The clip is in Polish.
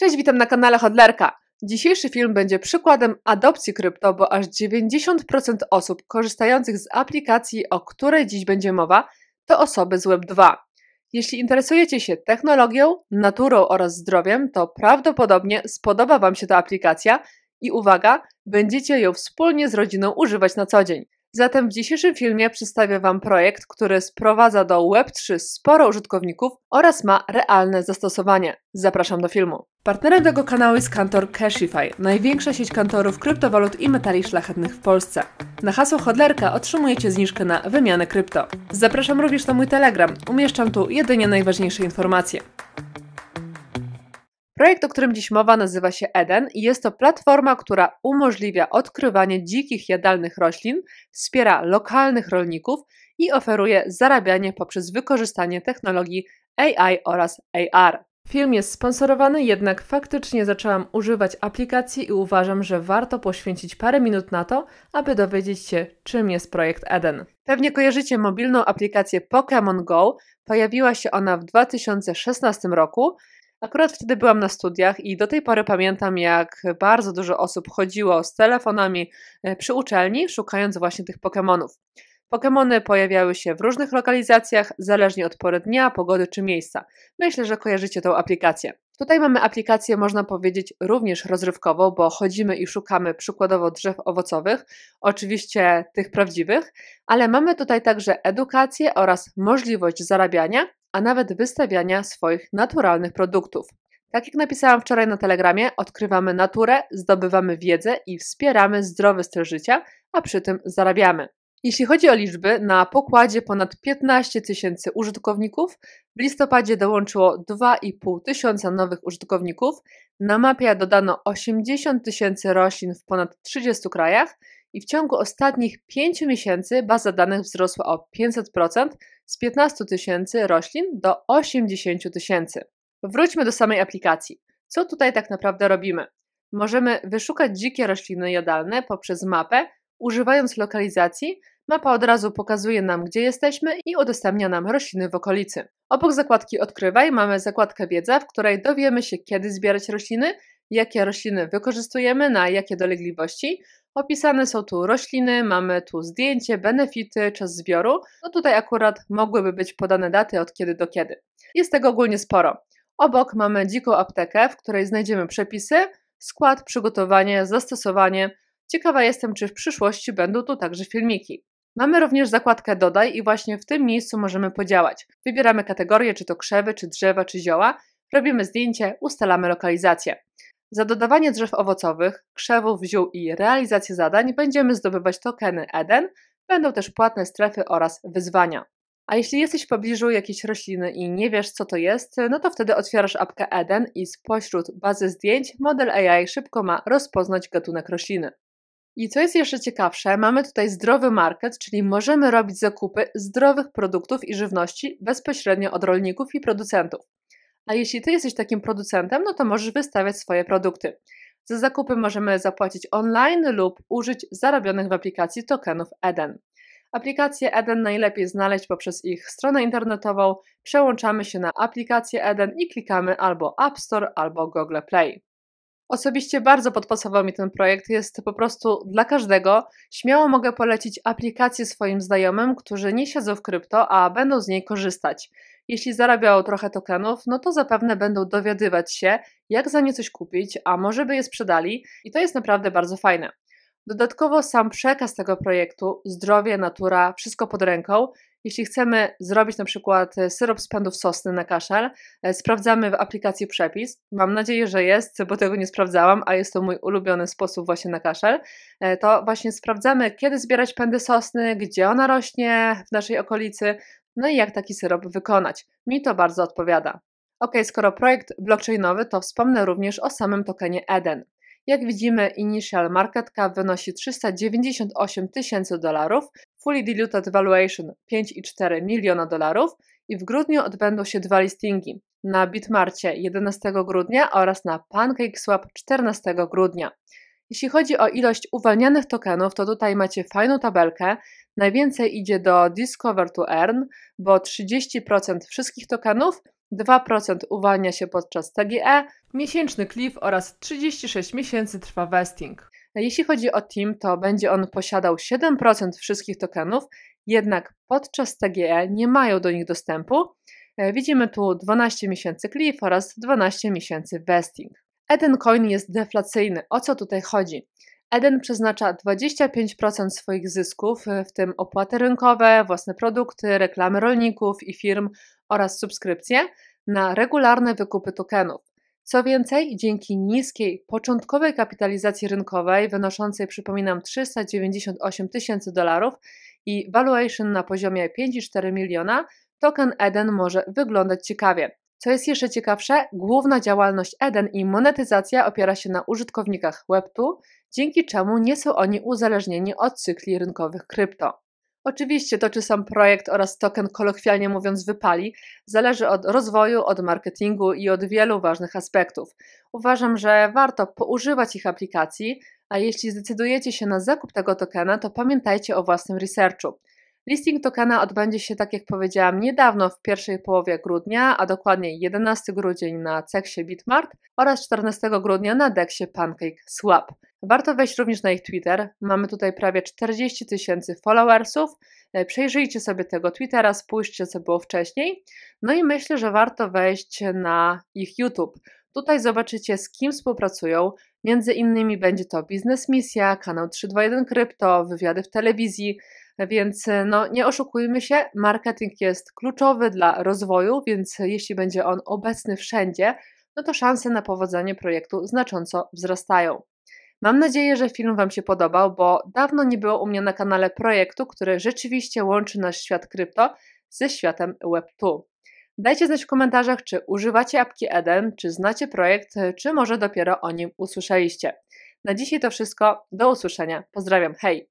Cześć, witam na kanale Hodlerka. Dzisiejszy film będzie przykładem adopcji krypto, bo aż 90% osób korzystających z aplikacji, o której dziś będzie mowa, to osoby z Web2. Jeśli interesujecie się technologią, naturą oraz zdrowiem, to prawdopodobnie spodoba Wam się ta aplikacja i uwaga, będziecie ją wspólnie z rodziną używać na co dzień. Zatem w dzisiejszym filmie przedstawię Wam projekt, który sprowadza do Web3 sporo użytkowników oraz ma realne zastosowanie. Zapraszam do filmu. Partnerem tego kanału jest kantor Cashify, największa sieć kantorów kryptowalut i metali szlachetnych w Polsce. Na hasło hodlerka otrzymujecie zniżkę na wymianę krypto. Zapraszam również na mój Telegram, umieszczam tu jedynie najważniejsze informacje. Projekt, o którym dziś mowa, nazywa się Eden i jest to platforma, która umożliwia odkrywanie dzikich jadalnych roślin, wspiera lokalnych rolników i oferuje zarabianie poprzez wykorzystanie technologii AI oraz AR. Film jest sponsorowany, jednak faktycznie zaczęłam używać aplikacji i uważam, że warto poświęcić parę minut na to, aby dowiedzieć się, czym jest projekt Eden. Pewnie kojarzycie mobilną aplikację Pokémon Go. Pojawiła się ona w 2016 roku. Akurat wtedy byłam na studiach i do tej pory pamiętam, jak bardzo dużo osób chodziło z telefonami e, przy uczelni, szukając właśnie tych Pokémonów. Pokémony pojawiały się w różnych lokalizacjach, zależnie od pory dnia, pogody czy miejsca. Myślę, że kojarzycie tą aplikację. Tutaj mamy aplikację, można powiedzieć, również rozrywkową, bo chodzimy i szukamy przykładowo drzew owocowych, oczywiście tych prawdziwych, ale mamy tutaj także edukację oraz możliwość zarabiania, a nawet wystawiania swoich naturalnych produktów. Tak jak napisałam wczoraj na Telegramie, odkrywamy naturę, zdobywamy wiedzę i wspieramy zdrowy styl życia, a przy tym zarabiamy. Jeśli chodzi o liczby, na pokładzie ponad 15 tysięcy użytkowników, w listopadzie dołączyło 2,5 tysiąca nowych użytkowników, na mapie dodano 80 tysięcy roślin w ponad 30 krajach i w ciągu ostatnich 5 miesięcy baza danych wzrosła o 500% z 15 tysięcy roślin do 80 tysięcy. Wróćmy do samej aplikacji. Co tutaj tak naprawdę robimy? Możemy wyszukać dzikie rośliny jadalne poprzez mapę, używając lokalizacji, Mapa od razu pokazuje nam, gdzie jesteśmy i udostępnia nam rośliny w okolicy. Obok zakładki Odkrywaj mamy zakładkę Wiedza, w której dowiemy się, kiedy zbierać rośliny, jakie rośliny wykorzystujemy, na jakie dolegliwości. Opisane są tu rośliny, mamy tu zdjęcie, benefity, czas zbioru. No tutaj akurat mogłyby być podane daty od kiedy do kiedy. Jest tego ogólnie sporo. Obok mamy dziką aptekę, w której znajdziemy przepisy, skład, przygotowanie, zastosowanie. Ciekawa jestem, czy w przyszłości będą tu także filmiki. Mamy również zakładkę Dodaj i właśnie w tym miejscu możemy podziałać. Wybieramy kategorie, czy to krzewy, czy drzewa, czy zioła, robimy zdjęcie, ustalamy lokalizację. Za dodawanie drzew owocowych, krzewów, ziół i realizację zadań będziemy zdobywać tokeny EDEN, będą też płatne strefy oraz wyzwania. A jeśli jesteś w pobliżu jakiejś rośliny i nie wiesz co to jest, no to wtedy otwierasz apkę EDEN i spośród bazy zdjęć model AI szybko ma rozpoznać gatunek rośliny. I co jest jeszcze ciekawsze, mamy tutaj zdrowy market, czyli możemy robić zakupy zdrowych produktów i żywności bezpośrednio od rolników i producentów. A jeśli ty jesteś takim producentem, no to możesz wystawiać swoje produkty. Za zakupy możemy zapłacić online lub użyć zarobionych w aplikacji tokenów Eden. Aplikację Eden najlepiej znaleźć poprzez ich stronę internetową. Przełączamy się na aplikację Eden i klikamy albo App Store, albo Google Play. Osobiście bardzo podpasował mi ten projekt, jest po prostu dla każdego. Śmiało mogę polecić aplikację swoim znajomym, którzy nie siedzą w krypto, a będą z niej korzystać. Jeśli zarabiają trochę tokenów, no to zapewne będą dowiadywać się, jak za nie coś kupić, a może by je sprzedali, i to jest naprawdę bardzo fajne. Dodatkowo sam przekaz tego projektu, zdrowie, natura, wszystko pod ręką, jeśli chcemy zrobić na przykład e, syrop z pędów sosny na kaszel, e, sprawdzamy w aplikacji przepis. Mam nadzieję, że jest, bo tego nie sprawdzałam, a jest to mój ulubiony sposób właśnie na kaszel. E, to właśnie sprawdzamy, kiedy zbierać pędy sosny, gdzie ona rośnie w naszej okolicy, no i jak taki syrop wykonać. Mi to bardzo odpowiada. Ok, skoro projekt blockchainowy, to wspomnę również o samym tokenie EDEN. Jak widzimy, initial market cap wynosi 398 tysięcy dolarów, fully diluted valuation 5,4 miliona dolarów i w grudniu odbędą się dwa listingi na Bitmarcie 11 grudnia oraz na PancakeSwap 14 grudnia. Jeśli chodzi o ilość uwalnianych tokenów, to tutaj macie fajną tabelkę. Najwięcej idzie do Discover to Earn, bo 30% wszystkich tokenów 2% uwalnia się podczas TGE, miesięczny cliff oraz 36 miesięcy trwa vesting. Jeśli chodzi o Team, to będzie on posiadał 7% wszystkich tokenów, jednak podczas TGE nie mają do nich dostępu. E, widzimy tu 12 miesięcy cliff oraz 12 miesięcy vesting. Eden Coin jest deflacyjny. O co tutaj chodzi? Eden przeznacza 25% swoich zysków, e, w tym opłaty rynkowe, własne produkty, reklamy rolników i firm oraz subskrypcje na regularne wykupy tokenów. Co więcej, dzięki niskiej początkowej kapitalizacji rynkowej, wynoszącej przypominam 398 tysięcy dolarów i valuation na poziomie 5,4 miliona, token Eden może wyglądać ciekawie. Co jest jeszcze ciekawsze, główna działalność Eden i monetyzacja opiera się na użytkownikach Web2, dzięki czemu nie są oni uzależnieni od cykli rynkowych krypto. Oczywiście to, czy sam projekt oraz token kolokwialnie mówiąc wypali, zależy od rozwoju, od marketingu i od wielu ważnych aspektów. Uważam, że warto poużywać ich aplikacji, a jeśli zdecydujecie się na zakup tego tokena, to pamiętajcie o własnym researchu. Listing tokena odbędzie się, tak jak powiedziałam, niedawno w pierwszej połowie grudnia, a dokładnie 11 grudzień na Ceksie Bitmart oraz 14 grudnia na Deksie Pancake Swap. Warto wejść również na ich Twitter. Mamy tutaj prawie 40 tysięcy followersów. E, przejrzyjcie sobie tego Twittera, spójrzcie co było wcześniej. No i myślę, że warto wejść na ich YouTube. Tutaj zobaczycie z kim współpracują. Między innymi będzie to Biznes Misja, kanał 321 Krypto, wywiady w telewizji, więc e, no, nie oszukujmy się, marketing jest kluczowy dla rozwoju, więc jeśli będzie on obecny wszędzie, no to szanse na powodzenie projektu znacząco wzrastają. Mam nadzieję, że film Wam się podobał, bo dawno nie było u mnie na kanale projektu, który rzeczywiście łączy nasz świat krypto ze światem Web2. Dajcie znać w komentarzach, czy używacie apki Eden, czy znacie projekt, czy może dopiero o nim usłyszeliście. Na dzisiaj to wszystko. Do usłyszenia. Pozdrawiam. Hej!